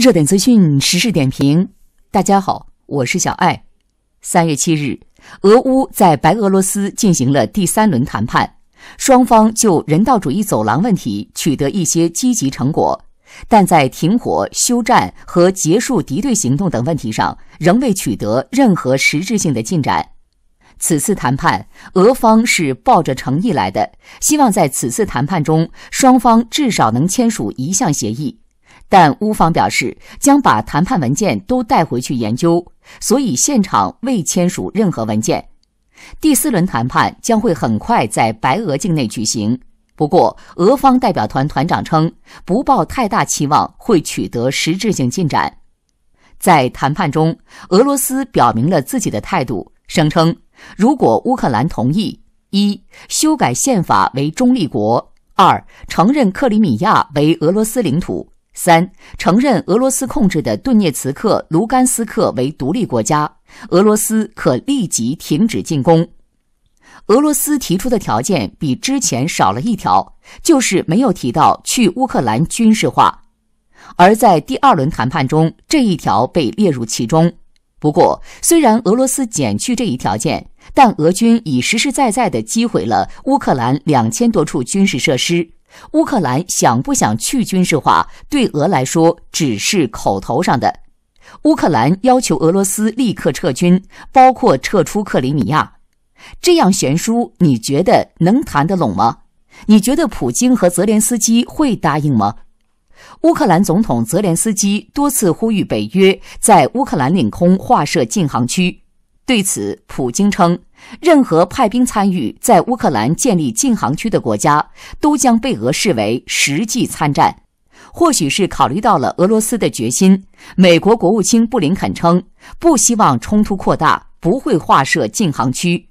热点资讯、时事点评，大家好，我是小艾。三月七日，俄乌在白俄罗斯进行了第三轮谈判，双方就人道主义走廊问题取得一些积极成果，但在停火、休战和结束敌对行动等问题上仍未取得任何实质性的进展。此次谈判，俄方是抱着诚意来的，希望在此次谈判中，双方至少能签署一项协议。但乌方表示将把谈判文件都带回去研究，所以现场未签署任何文件。第四轮谈判将会很快在白俄境内举行。不过，俄方代表团团长称不抱太大期望会取得实质性进展。在谈判中，俄罗斯表明了自己的态度，声称如果乌克兰同意：一、修改宪法为中立国；二、承认克里米亚为俄罗斯领土。三承认俄罗斯控制的顿涅茨克、卢甘斯克为独立国家，俄罗斯可立即停止进攻。俄罗斯提出的条件比之前少了一条，就是没有提到去乌克兰军事化。而在第二轮谈判中，这一条被列入其中。不过，虽然俄罗斯减去这一条件，但俄军已实实在在地击毁了乌克兰两千多处军事设施。乌克兰想不想去军事化，对俄来说只是口头上的。乌克兰要求俄罗斯立刻撤军，包括撤出克里米亚，这样悬殊，你觉得能谈得拢吗？你觉得普京和泽连斯基会答应吗？乌克兰总统泽连斯基多次呼吁北约在乌克兰领空划设禁航区。对此，普京称，任何派兵参与在乌克兰建立禁航区的国家，都将被俄视为实际参战。或许是考虑到了俄罗斯的决心，美国国务卿布林肯称，不希望冲突扩大，不会划设禁航区。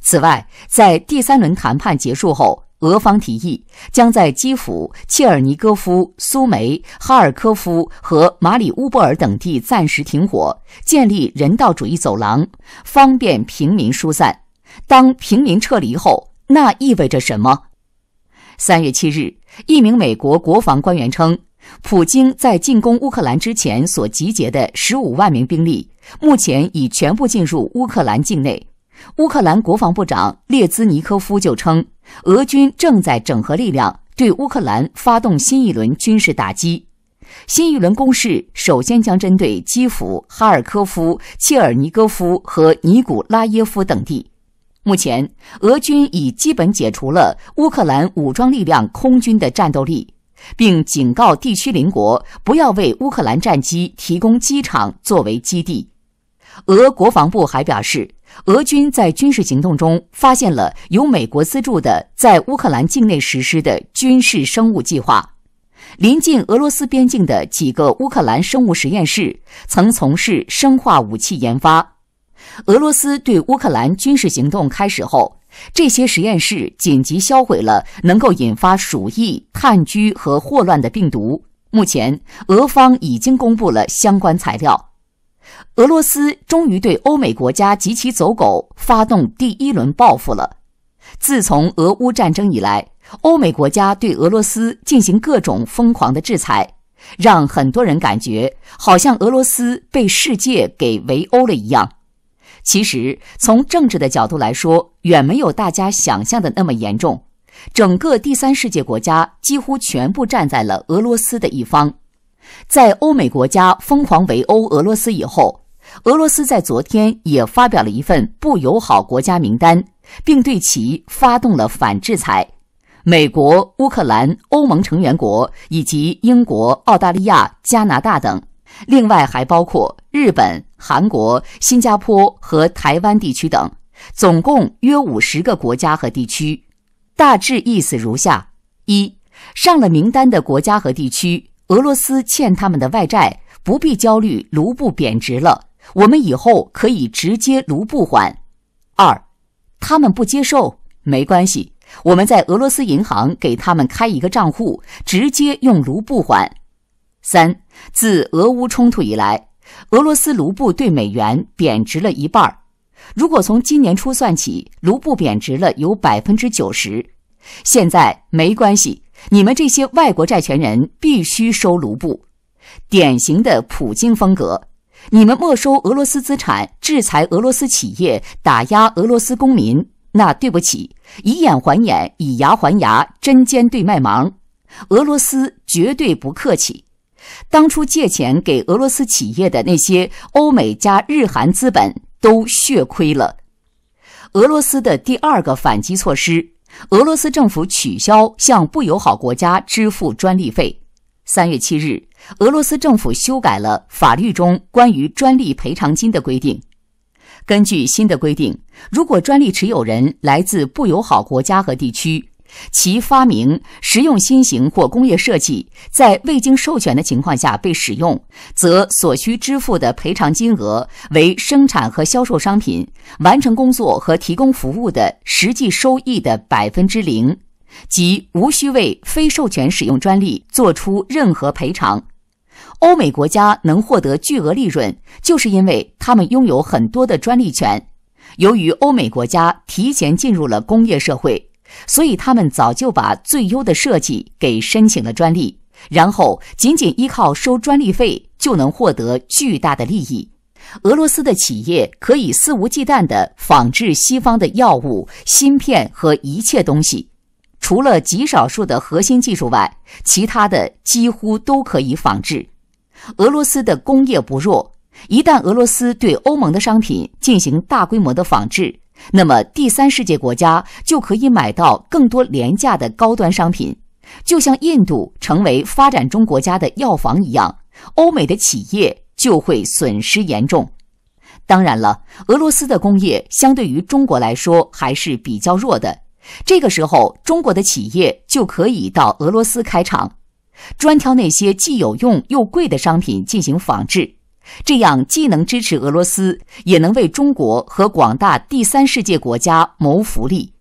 此外，在第三轮谈判结束后。俄方提议将在基辅、切尔尼戈夫、苏梅、哈尔科夫和马里乌波尔等地暂时停火，建立人道主义走廊，方便平民疏散。当平民撤离后，那意味着什么？三月七日，一名美国国防官员称，普京在进攻乌克兰之前所集结的十五万名兵力，目前已全部进入乌克兰境内。乌克兰国防部长列兹尼科夫就称，俄军正在整合力量，对乌克兰发动新一轮军事打击。新一轮攻势首先将针对基辅、哈尔科夫、切尔尼戈夫和尼古拉耶夫等地。目前，俄军已基本解除了乌克兰武装力量空军的战斗力，并警告地区邻国不要为乌克兰战机提供机场作为基地。俄国防部还表示。俄军在军事行动中发现了由美国资助的在乌克兰境内实施的军事生物计划。临近俄罗斯边境的几个乌克兰生物实验室曾从事生化武器研发。俄罗斯对乌克兰军事行动开始后，这些实验室紧急销毁了能够引发鼠疫、炭疽和霍乱的病毒。目前，俄方已经公布了相关材料。俄罗斯终于对欧美国家及其走狗发动第一轮报复了。自从俄乌战争以来，欧美国家对俄罗斯进行各种疯狂的制裁，让很多人感觉好像俄罗斯被世界给围殴了一样。其实，从政治的角度来说，远没有大家想象的那么严重。整个第三世界国家几乎全部站在了俄罗斯的一方。在欧美国家疯狂围殴俄罗斯以后，俄罗斯在昨天也发表了一份不友好国家名单，并对其发动了反制裁。美国、乌克兰、欧盟成员国以及英国、澳大利亚、加拿大等，另外还包括日本、韩国、新加坡和台湾地区等，总共约五十个国家和地区。大致意思如下：一上了名单的国家和地区。俄罗斯欠他们的外债不必焦虑，卢布贬值了，我们以后可以直接卢布还。二，他们不接受没关系，我们在俄罗斯银行给他们开一个账户，直接用卢布还。三，自俄乌冲突以来，俄罗斯卢布对美元贬值了一半，如果从今年初算起，卢布贬值了有百分之九十，现在没关系。你们这些外国债权人必须收卢布，典型的普京风格。你们没收俄罗斯资产，制裁俄罗斯企业，打压俄罗斯公民，那对不起，以眼还眼，以牙还牙，针尖对麦芒，俄罗斯绝对不客气。当初借钱给俄罗斯企业的那些欧美加日韩资本都血亏了。俄罗斯的第二个反击措施。俄罗斯政府取消向不友好国家支付专利费。三月七日，俄罗斯政府修改了法律中关于专利赔偿金的规定。根据新的规定，如果专利持有人来自不友好国家和地区，其发明、实用新型或工业设计在未经授权的情况下被使用，则所需支付的赔偿金额为生产和销售商品、完成工作和提供服务的实际收益的百分之零，即无需为非授权使用专利作出任何赔偿。欧美国家能获得巨额利润，就是因为他们拥有很多的专利权。由于欧美国家提前进入了工业社会。所以他们早就把最优的设计给申请了专利，然后仅仅依靠收专利费就能获得巨大的利益。俄罗斯的企业可以肆无忌惮地仿制西方的药物、芯片和一切东西，除了极少数的核心技术外，其他的几乎都可以仿制。俄罗斯的工业不弱，一旦俄罗斯对欧盟的商品进行大规模的仿制，那么，第三世界国家就可以买到更多廉价的高端商品，就像印度成为发展中国家的药房一样，欧美的企业就会损失严重。当然了，俄罗斯的工业相对于中国来说还是比较弱的，这个时候，中国的企业就可以到俄罗斯开厂，专挑那些既有用又贵的商品进行仿制。这样既能支持俄罗斯，也能为中国和广大第三世界国家谋福利。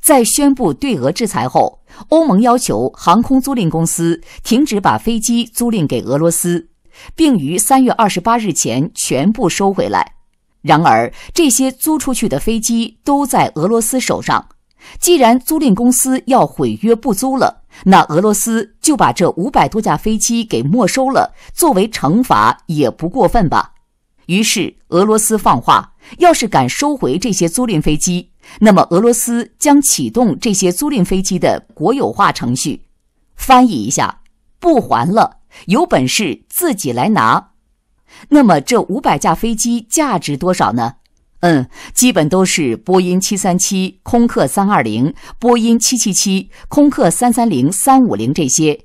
在宣布对俄制裁后，欧盟要求航空租赁公司停止把飞机租赁给俄罗斯，并于三月二十八日前全部收回来。然而，这些租出去的飞机都在俄罗斯手上，既然租赁公司要毁约不租了。那俄罗斯就把这五百多架飞机给没收了，作为惩罚也不过分吧。于是俄罗斯放话，要是敢收回这些租赁飞机，那么俄罗斯将启动这些租赁飞机的国有化程序。翻译一下，不还了，有本事自己来拿。那么这五百架飞机价值多少呢？嗯，基本都是波音七三七、空客三二零、波音七七七、空客三三零、三五零这些。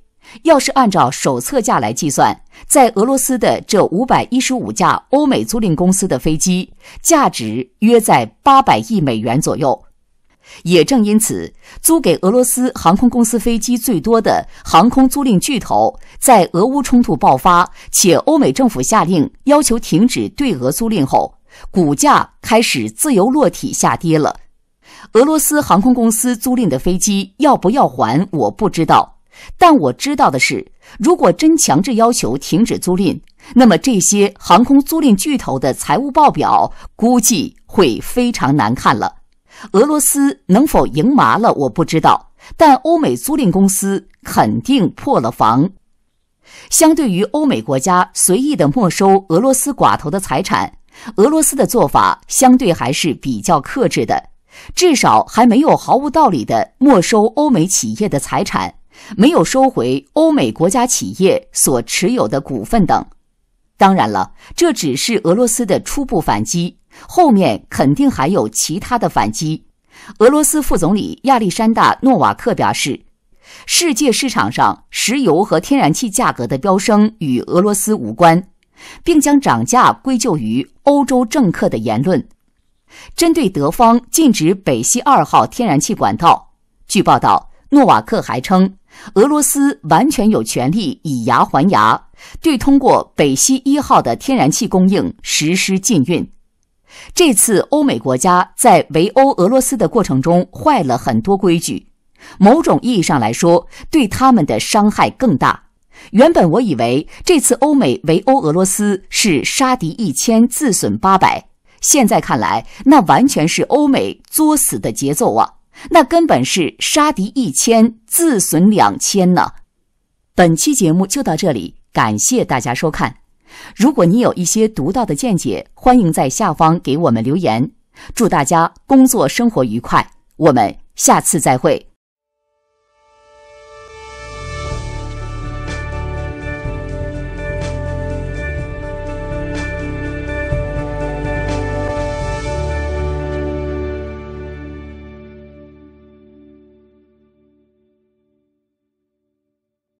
要是按照手册价来计算，在俄罗斯的这五百一十五架欧美租赁公司的飞机，价值约在八百亿美元左右。也正因此，租给俄罗斯航空公司飞机最多的航空租赁巨头，在俄乌冲突爆发且欧美政府下令要求停止对俄租赁后。股价开始自由落体下跌了。俄罗斯航空公司租赁的飞机要不要还我不知道，但我知道的是，如果真强制要求停止租赁，那么这些航空租赁巨头的财务报表估计会非常难看了。俄罗斯能否赢麻了我不知道，但欧美租赁公司肯定破了防。相对于欧美国家随意的没收俄罗斯寡头的财产。俄罗斯的做法相对还是比较克制的，至少还没有毫无道理的没收欧美企业的财产，没有收回欧美国家企业所持有的股份等。当然了，这只是俄罗斯的初步反击，后面肯定还有其他的反击。俄罗斯副总理亚历山大·诺瓦克表示：“世界市场上石油和天然气价格的飙升与俄罗斯无关。”并将涨价归咎于欧洲政客的言论。针对德方禁止北溪二号天然气管道，据报道，诺瓦克还称，俄罗斯完全有权利以牙还牙，对通过北溪一号的天然气供应实施禁运。这次欧美国家在围殴俄罗斯的过程中坏了很多规矩，某种意义上来说，对他们的伤害更大。原本我以为这次欧美围殴俄罗斯是杀敌一千自损八百，现在看来那完全是欧美作死的节奏啊！那根本是杀敌一千自损两千呢。本期节目就到这里，感谢大家收看。如果你有一些独到的见解，欢迎在下方给我们留言。祝大家工作生活愉快，我们下次再会。